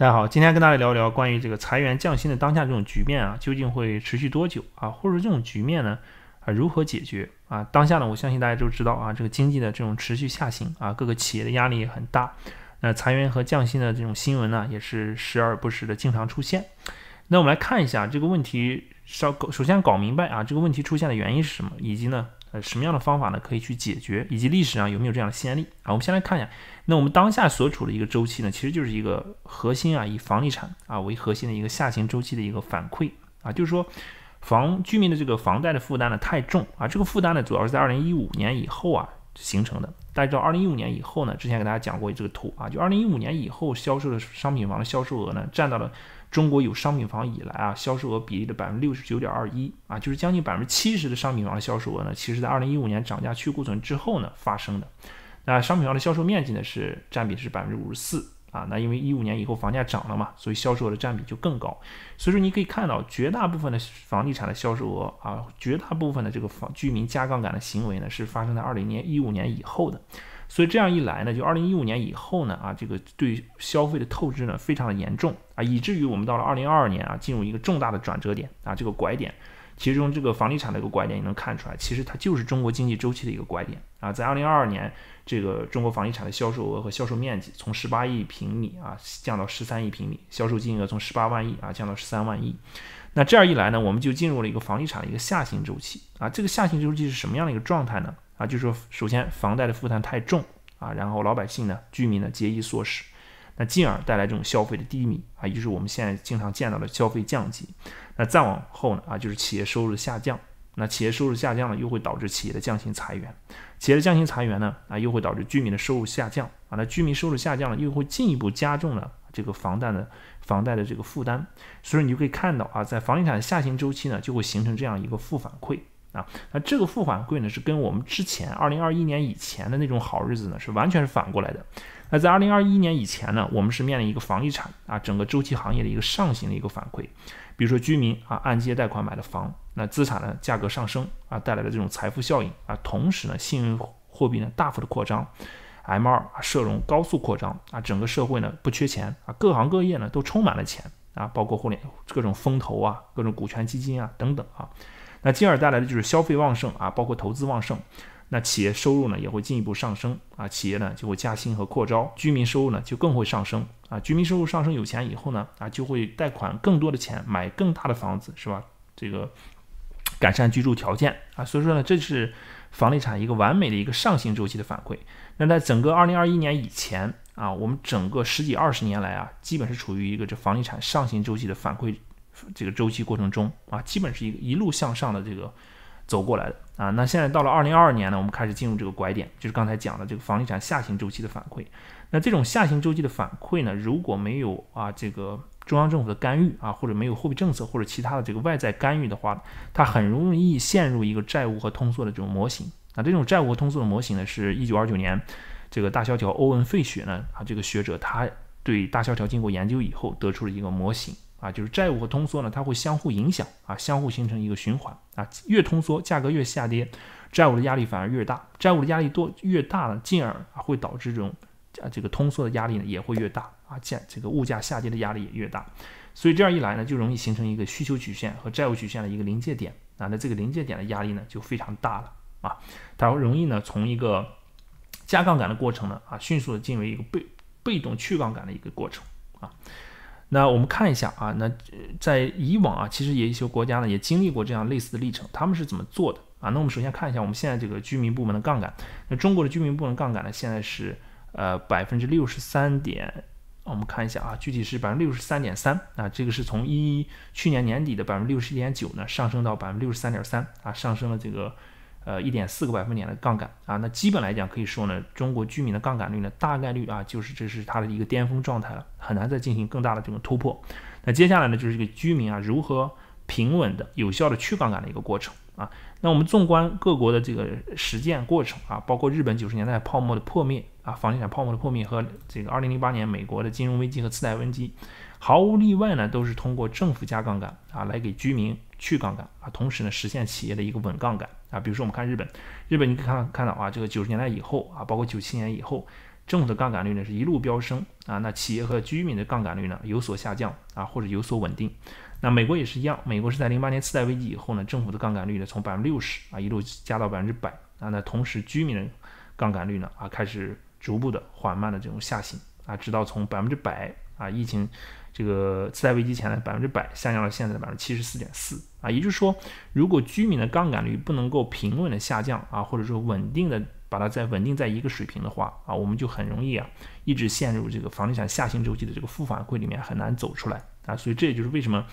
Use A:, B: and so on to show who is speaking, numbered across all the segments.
A: 大家好，今天跟大家聊一聊关于这个裁员降薪的当下这种局面啊，究竟会持续多久啊？或者说这种局面呢，啊如何解决啊？当下呢，我相信大家都知道啊，这个经济的这种持续下行啊，各个企业的压力也很大，那裁员和降薪的这种新闻呢，也是时而不时的经常出现。那我们来看一下这个问题，稍首先搞明白啊，这个问题出现的原因是什么，以及呢，呃，什么样的方法呢可以去解决，以及历史上有没有这样的先例啊？我们先来看一下，那我们当下所处的一个周期呢，其实就是一个核心啊，以房地产啊为核心的一个下行周期的一个反馈啊，就是说，房居民的这个房贷的负担呢太重啊，这个负担呢主要是在二零一五年以后啊形成的。大家知道，二零一五年以后呢，之前给大家讲过这个图啊，就二零一五年以后销售的商品房的销售额呢，占到了中国有商品房以来啊销售额比例的百分之六十九点二一啊，就是将近百分之七十的商品房销售额呢，其实在二零一五年涨价去库存之后呢发生的。那商品房的销售面积呢，是占比是百分之五十四。啊，那因为一五年以后房价涨了嘛，所以销售额的占比就更高。所以说你可以看到，绝大部分的房地产的销售额啊，绝大部分的这个房居民加杠杆的行为呢，是发生在二零年一五年以后的。所以这样一来呢，就二零一五年以后呢，啊，这个对消费的透支呢，非常的严重啊，以至于我们到了二零二二年啊，进入一个重大的转折点啊，这个拐点。其中这个房地产的一个拐点，你能看出来，其实它就是中国经济周期的一个拐点啊。在二零二二年，这个中国房地产的销售额和销售面积从十八亿平米啊降到十三亿平米，销售金额从十八万亿啊降到十三万亿。那这样一来呢，我们就进入了一个房地产的一个下行周期啊。这个下行周期是什么样的一个状态呢？啊，就是说首先房贷的负担太重啊，然后老百姓呢、居民呢节衣缩食。那进而带来这种消费的低迷啊，也就是我们现在经常见到的消费降级。那再往后呢啊，就是企业收入下降。那企业收入下降了，又会导致企业的降薪裁员。企业的降薪裁员呢啊，又会导致居民的收入下降啊。那居民收入下降了，又会进一步加重了这个房贷的房贷的这个负担。所以你就可以看到啊，在房地产下行周期呢，就会形成这样一个负反馈。啊，那这个负反馈呢，是跟我们之前二零二一年以前的那种好日子呢，是完全是反过来的。那在二零二一年以前呢，我们是面临一个房地产啊，整个周期行业的一个上行的一个反馈。比如说居民啊，按揭贷款买的房，那资产呢价格上升啊，带来的这种财富效应啊，同时呢，信用货币呢大幅的扩张，M 二社融高速扩张啊，整个社会呢不缺钱啊，各行各业呢都充满了钱啊，包括互联各种风投啊，各种股权基金啊等等啊。那进而带来的就是消费旺盛啊，包括投资旺盛，那企业收入呢也会进一步上升啊，企业呢就会加薪和扩招，居民收入呢就更会上升啊，居民收入上升有钱以后呢啊就会贷款更多的钱买更大的房子是吧？这个改善居住条件啊，所以说呢这是房地产一个完美的一个上行周期的反馈。那在整个二零二一年以前啊，我们整个十几二十年来啊，基本是处于一个这房地产上行周期的反馈。这个周期过程中啊，基本是一一路向上的这个走过来的啊。那现在到了二零二二年呢，我们开始进入这个拐点，就是刚才讲的这个房地产下行周期的反馈。那这种下行周期的反馈呢，如果没有啊这个中央政府的干预啊，或者没有货币政策或者其他的这个外在干预的话，它很容易陷入一个债务和通缩的这种模型。那这种债务和通缩的模型呢，是一九二九年这个大萧条，欧文费雪呢啊这个学者他对大萧条经过研究以后得出了一个模型。啊，就是债务和通缩呢，它会相互影响啊，相互形成一个循环啊。越通缩，价格越下跌，债务的压力反而越大。债务的压力多越大呢，进而会导致这种啊，这个通缩的压力呢也会越大啊，价这个物价下跌的压力也越大。所以这样一来呢，就容易形成一个需求曲线和债务曲线的一个临界点啊。那这个临界点的压力呢就非常大了啊，它容易呢从一个加杠杆的过程呢啊，迅速的进为一个被被动去杠杆的一个过程啊。那我们看一下啊，那在以往啊，其实一些国家呢也经历过这样类似的历程，他们是怎么做的啊？那我们首先看一下我们现在这个居民部门的杠杆，那中国的居民部门杠杆呢，现在是呃百分之六十三点，我们看一下啊，具体是百分之六十三点三，那这个是从一去年年底的百分之六十一点九呢上升到百分之六十三点三，啊，上升了这个。呃，一点四个百分点的杠杆啊，那基本来讲，可以说呢，中国居民的杠杆率呢，大概率啊，就是这是它的一个巅峰状态了，很难再进行更大的这种突破。那接下来呢，就是一个居民啊，如何平稳的、有效的去杠杆的一个过程啊。那我们纵观各国的这个实践过程啊，包括日本九十年代泡沫的破灭啊，房地产泡沫的破灭和这个二零零八年美国的金融危机和次贷危机，毫无例外呢，都是通过政府加杠杆啊，来给居民去杠杆啊，同时呢，实现企业的一个稳杠杆啊。比如说我们看日本，日本你可以看看到啊，这个九十年代以后啊，包括九七年以后。政府的杠杆率呢是一路飙升啊，那企业和居民的杠杆率呢有所下降啊或者有所稳定。那美国也是一样，美国是在零八年次贷危机以后呢，政府的杠杆率呢从百分之六十啊一路加到百分之百啊，那同时居民的杠杆率呢啊开始逐步的缓慢的这种下行。啊，直到从百分之百啊，疫情这个次贷危机前的百分之百下降到现在的百分之七十四点四啊，也就是说，如果居民的杠杆率不能够平稳的下降啊，或者说稳定的把它在稳定在一个水平的话啊，我们就很容易啊，一直陷入这个房地产下行周期的这个负反馈里面，很难走出来啊。所以这也就是为什么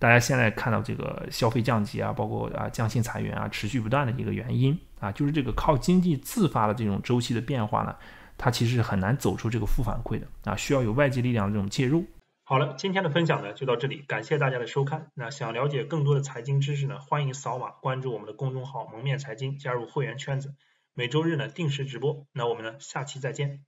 A: 大家现在看到这个消费降级啊，包括啊降薪裁员啊，持续不断的一个原因啊，就是这个靠经济自发的这种周期的变化呢。它其实是很难走出这个负反馈的啊，需要有外界力量这种介入。好了，今天的分享呢就到这里，感谢大家的收看。那想了解更多的财经知识呢，欢迎扫码关注我们的公众号“蒙面财经”，加入会员圈子，每周日呢定时直播。那我们呢下期再见。